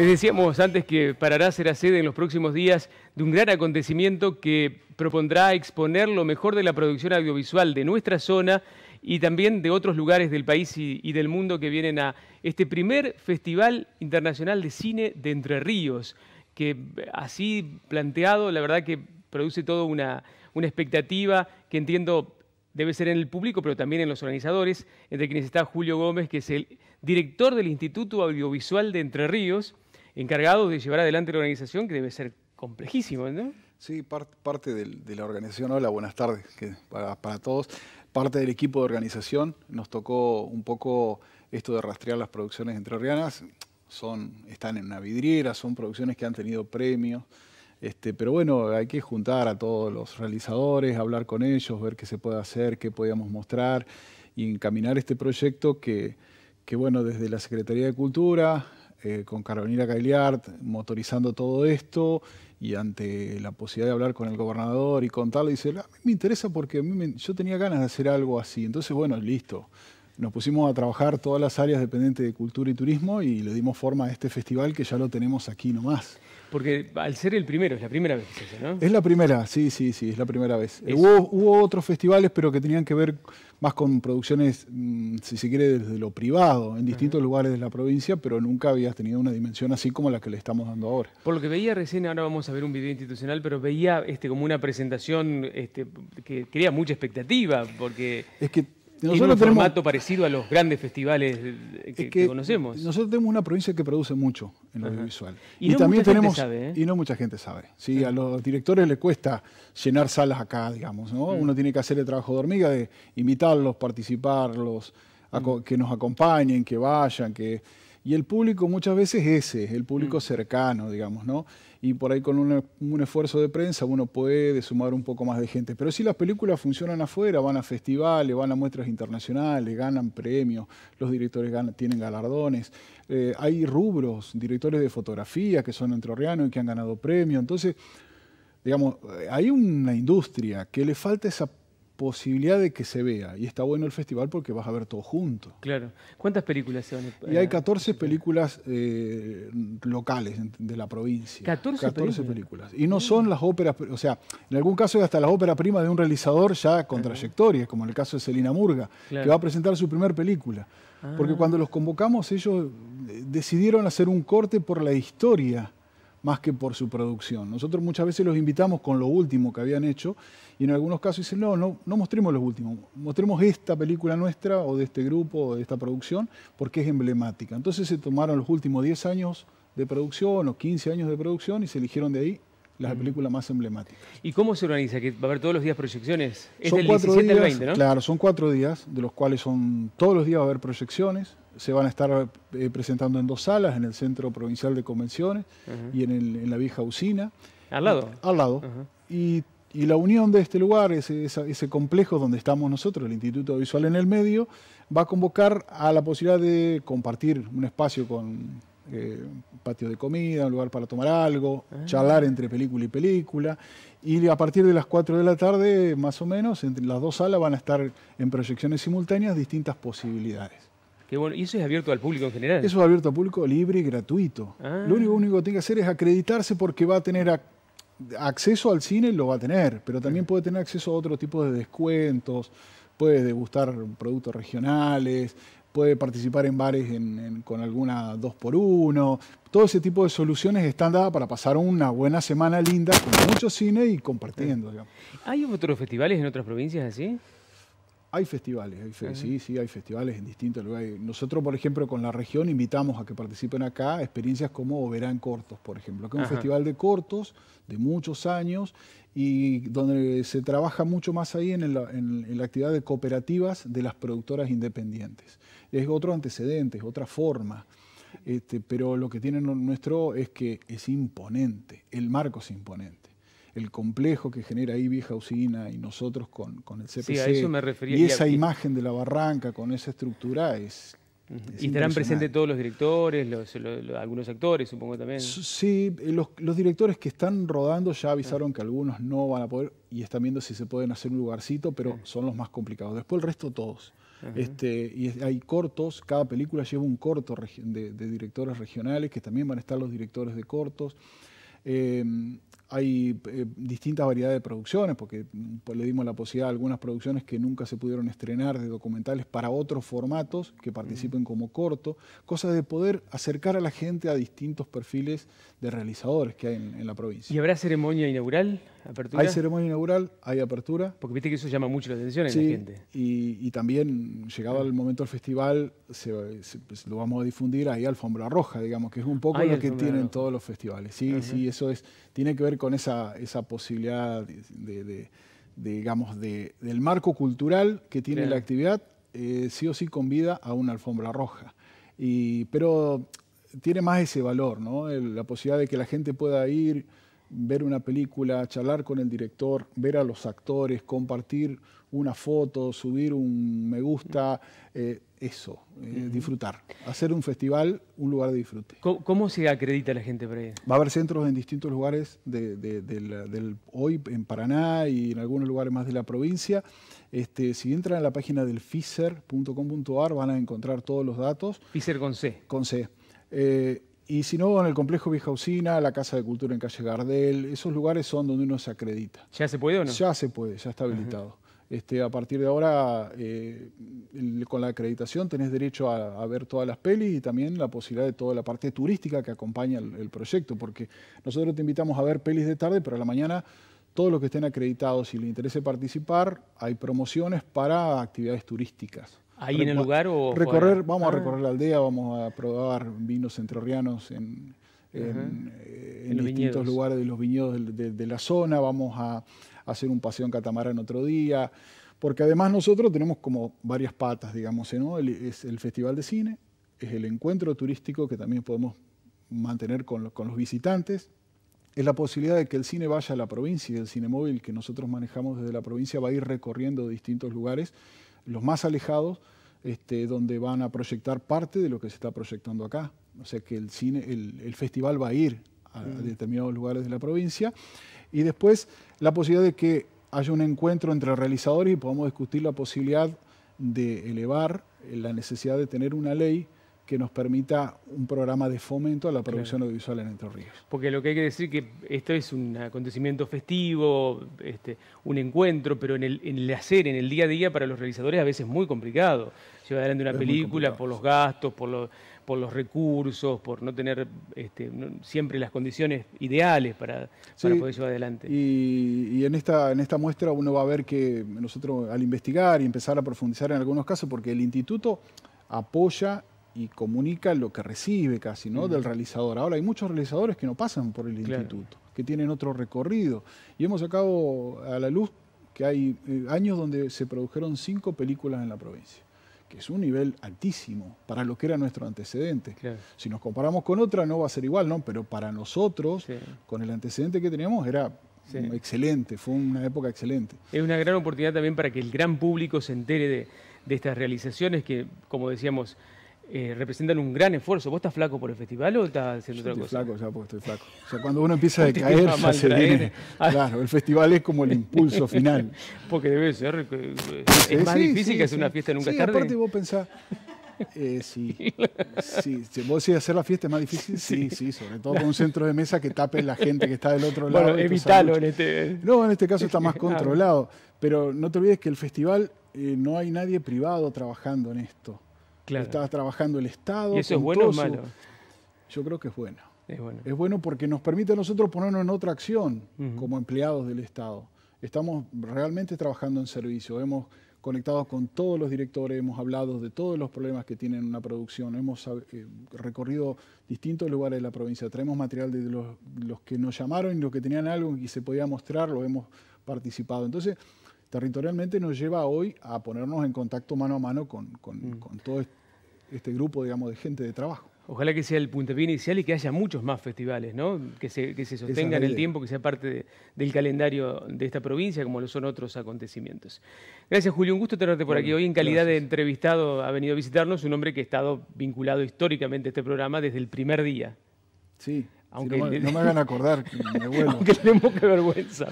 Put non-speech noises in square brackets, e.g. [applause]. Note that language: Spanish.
Les decíamos antes que Parará será sede en los próximos días de un gran acontecimiento que propondrá exponer lo mejor de la producción audiovisual de nuestra zona y también de otros lugares del país y, del mundo que vienen a este primer Festival Internacional de Cine de Entre Ríos, que así planteado, la verdad que produce toda una, una expectativa que entiendo debe ser en el público, pero también en los organizadores, entre quienes está Julio Gómez, que es el director del Instituto Audiovisual de Entre Ríos, encargados de llevar adelante la organización, que debe ser complejísimo, ¿no? Sí, parte de la organización. Hola, buenas tardes que para, todos. Parte del equipo de organización nos tocó un poco esto de rastrear las producciones entrerrianas. Son, están en una vidriera, son producciones que han tenido premios. Este, pero bueno, hay que juntar a todos los realizadores, hablar con ellos, ver qué se puede hacer, qué podíamos mostrar y encaminar este proyecto que, que bueno, desde la Secretaría de Cultura, eh, con Carolina Cagliard motorizando todo esto y ante la posibilidad de hablar con el gobernador y contarle, dice, a mí me interesa porque a mí yo tenía ganas de hacer algo así. Entonces, bueno, listo nos pusimos a trabajar todas las áreas dependientes de cultura y turismo y le dimos forma a este festival que ya lo tenemos aquí nomás. Porque al ser el primero, es la primera vez que se hace, ¿no? Es la primera, sí, sí, sí, es la primera vez. Hubo, otros festivales, pero que tenían que ver más con producciones, mm, si se quiere, desde lo privado, en distintos lugares de la provincia, pero nunca habías tenido una dimensión así como la que le estamos dando ahora. Por lo que veía recién, ahora vamos a ver un video institucional, pero veía este, como una presentación este, que crea mucha expectativa, porque... Es que nosotros tenemos un formato parecido a los grandes festivales que, conocemos. Nosotros tenemos una provincia que produce mucho en lo audiovisual. Y, no también mucha tenemos. Gente sabe, ¿eh? Y no mucha gente sabe. ¿sí? A los directores les cuesta llenar salas acá, digamos. ¿no? Mm. Uno tiene que hacer el trabajo de hormiga de invitarlos, participarlos, mm. que nos acompañen, que vayan, que. Y el público muchas veces ese, el público mm. cercano, digamos, ¿no? Y por ahí con un, esfuerzo de prensa uno puede sumar un poco más de gente. Pero si las películas funcionan afuera, van a festivales, van a muestras internacionales, ganan premios, los directores tienen galardones. Eh, hay rubros, directores de fotografía que son entrerrianos y que han ganado premios. Entonces, digamos, eh, hay una industria que le falta esa posibilidad de que se vea. Y está bueno el festival porque vas a ver todo junto. Claro. ¿Cuántas películas se van a... Y hay 14 eh, películas eh, locales de la provincia. 14, 14 películas. Y no mm. son las óperas, o sea, en algún caso hasta la ópera prima de un realizador ya con trayectoria, como en el caso de Celina Murga, que va a presentar su primer película. Porque ah. cuando los convocamos ellos eh, decidieron hacer un corte por la historia más que por su producción. Nosotros muchas veces los invitamos con lo último que habían hecho y en algunos casos dicen, no, no, no mostremos los últimos mostremos esta película nuestra o de este grupo o de esta producción porque es emblemática. Entonces se tomaron los últimos 10 años de producción o 15 años de producción y se eligieron de ahí las películas más emblemáticas. ¿Y cómo se organiza? ¿Que va a haber todos los días proyecciones? Es son cuatro días, 20, ¿no? Claro, son cuatro días, de los cuales son todos los días va a haber proyecciones se van a estar eh, presentando en dos salas, en el Centro Provincial de Convenciones y en, la vieja usina. Al lado. Al lado. y, la unión de este lugar, ese, complejo donde estamos nosotros, el Instituto Visual en el Medio, va a convocar a la posibilidad de compartir un espacio con eh, patio de comida, un lugar para tomar algo, ah. charlar entre película y película. Y a partir de las 4 de la tarde, más o menos, entre las dos salas van a estar en proyecciones simultáneas distintas posibilidades. ¿Y eso es abierto al público en general? Eso es abierto al público libre y gratuito. Ah. Lo único, único que tiene que hacer es acreditarse porque va a tener acceso al cine, lo va a tener, pero también puede tener acceso a otro tipo de descuentos, puede degustar productos regionales, puede participar en bares con alguna dos por uno. Todo ese tipo de soluciones están dadas para pasar una buena semana linda con mucho cine y compartiendo. Ah. ¿Hay otros festivales en otras provincias así? Hay festivales, sí, sí, hay festivales en distintos lugares. Nosotros, por ejemplo, con la región invitamos a que participen acá experiencias como Verán Cortos, por ejemplo, que es un festival de cortos de muchos años y donde se trabaja mucho más ahí en, la actividad de cooperativas de las productoras independientes. Es otro antecedente, es otra forma. Este, pero lo que tiene nuestro es que es imponente, el marco es imponente el complejo que genera ahí Vieja Usina y nosotros con, el CPC. Sí, a eso me refería. Y esa imagen de la barranca con esa estructura es... y estarán presentes todos los directores, algunos actores, supongo también. Sí, eh, los, directores que están rodando ya avisaron que algunos no van a poder y están viendo si se pueden hacer un lugarcito, pero son los más complicados. Después el resto todos. Este, y hay cortos, cada película lleva un corto de directores regionales, que también van a estar los directores de cortos. Em, hay eh, distintas variedades de producciones, porque mm, le dimos la posibilidad a algunas producciones que nunca se pudieron estrenar de documentales para otros formatos que participen como corto, cosas de poder acercar a la gente a distintos perfiles de realizadores que hay en, la provincia. ¿Y habrá ceremonia inaugural? ¿Apertura? Hay ceremonia inaugural, hay apertura. Porque viste que eso llama mucho la atención a la gente. Y, también, llegado al el momento del festival, pues, lo vamos a difundir, ahí alfombra roja, digamos, que es un poco lo que tienen todos los festivales. Sí, eso tiene que ver con esa, posibilidad de, del marco cultural que tiene la actividad, eh, sí o sí convida a una alfombra roja. pero tiene más ese valor, la posibilidad de que la gente pueda ir ver una película, charlar con el director, ver a los actores, compartir una foto, subir un me gusta, eh, eso, eh, disfrutar. Hacer un festival un lugar de disfrute. ¿Cómo, se acredita la gente para ir? Va a haber centros en distintos lugares del, hoy en Paraná y en algunos lugares más de la provincia. Este, si entran a la página del fiser.com.ar van a encontrar todos los datos. Fiser con C. Con C. Eh, y si no, en el complejo Vieja Usina, la Casa de Cultura en Calle Gardel, esos lugares son donde uno se acredita. ¿Ya se puede o no? Ya se puede, ya está habilitado. Este, a partir de ahora, eh, con la acreditación tenés derecho a, ver todas las pelis y también la posibilidad de toda la parte turística que acompaña el, proyecto, porque nosotros te invitamos a ver pelis de tarde, pero a la mañana todos los que estén acreditados y les interese participar, hay promociones para actividades turísticas ahí en el lugar o recorrer vamos a ah. recorrer la aldea vamos a probar vinos entrerrianos en, en, eh, distintos lugares de los viñedos de, la zona vamos a hacer un paseo en catamarán otro día porque además nosotros tenemos como varias patas digamos ¿no? es el festival de cine es el encuentro turístico que también podemos mantener con, con los visitantes es la posibilidad de que el cine vaya a la provincia y el cine móvil que nosotros manejamos desde la provincia va a ir recorriendo distintos lugares los más alejados, este, donde van a proyectar parte de lo que se está proyectando acá. O sea que el, cine, el, festival va a ir a, a mm. determinados lugares de la provincia. Y después la posibilidad de que haya un encuentro entre realizadores y podamos discutir la posibilidad de elevar la necesidad de tener una ley que nos permita un programa de fomento a la producción audiovisual en Entre Ríos. Porque lo que hay que decir que esto es un acontecimiento festivo, este, un encuentro, pero en el, hacer, en el día a día, para los realizadores a veces es muy complicado. Llevar adelante una película por los gastos, por los, recursos, por no tener este, siempre las condiciones ideales para, poder llevar adelante. Y, en, esta, en esta muestra uno va a ver que nosotros al investigar y empezar a profundizar en algunos casos, porque el instituto apoya y comunica lo que recibe casi, ¿no? Del realizador. Ahora, hay muchos realizadores que no pasan por el instituto, que tienen otro recorrido. Y hemos sacado a la luz que hay eh, años donde se produjeron cinco películas en la provincia, que es un nivel altísimo para lo que era nuestro antecedente. Si nos comparamos con otra, no va a ser igual, ¿no? Pero para nosotros, con el antecedente que teníamos, era excelente, fue una época excelente. Es una gran oportunidad también para que el gran público se entere de, de estas realizaciones que, como decíamos, eh, representan un gran esfuerzo. ¿Vos estás flaco por el festival o estás haciendo otra cosa? Estoy flaco, ya, porque estoy flaco. O sea, cuando uno empieza a caer, ya se viene. [laughs] Ah. Claro, el festival es como el impulso [laughs] final. porque debe ser. Eh, es más difícil que hacer una fiesta nunca sí, tarde. Aparte, vos pensás. Eh, sí. Si vos decís hacer la fiesta es más difícil, sí, sí, sobre todo con un centro de mesa que tape la gente que está del otro lado. Bueno, evitalo en este. No, en este caso está más [laughs] ah. controlado. Pero no te olvides que el festival eh, no hay nadie privado trabajando en esto. Estaba trabajando el Estado. ¿Y eso es bueno o malo? Yo creo que es bueno. Es bueno. porque nos permite a nosotros ponernos en otra acción como empleados del Estado. Estamos realmente trabajando en servicio. Hemos conectado con todos los directores, hemos hablado de todos los problemas que tienen una producción, hemos eh, recorrido distintos lugares de la provincia, traemos material de los, que nos llamaron y los que tenían algo y se podía mostrar, lo hemos participado. Entonces, territorialmente nos lleva hoy a ponernos en contacto mano a mano con, con mm. todo esto este grupo, digamos, de gente de trabajo. Ojalá que sea el puntapié inicial y que haya muchos más festivales, ¿no? Que se, que se sostengan el tiempo, que sea parte del calendario de esta provincia, como lo son otros acontecimientos. Gracias, Julio. Un gusto tenerte por aquí. Hoy, en calidad de entrevistado, ha venido a visitarnos un hombre que ha estado vinculado históricamente a este programa desde el primer día. Sí, aunque no, me hagan acordar, me [laughs] Aunque tenemos que vergüenza.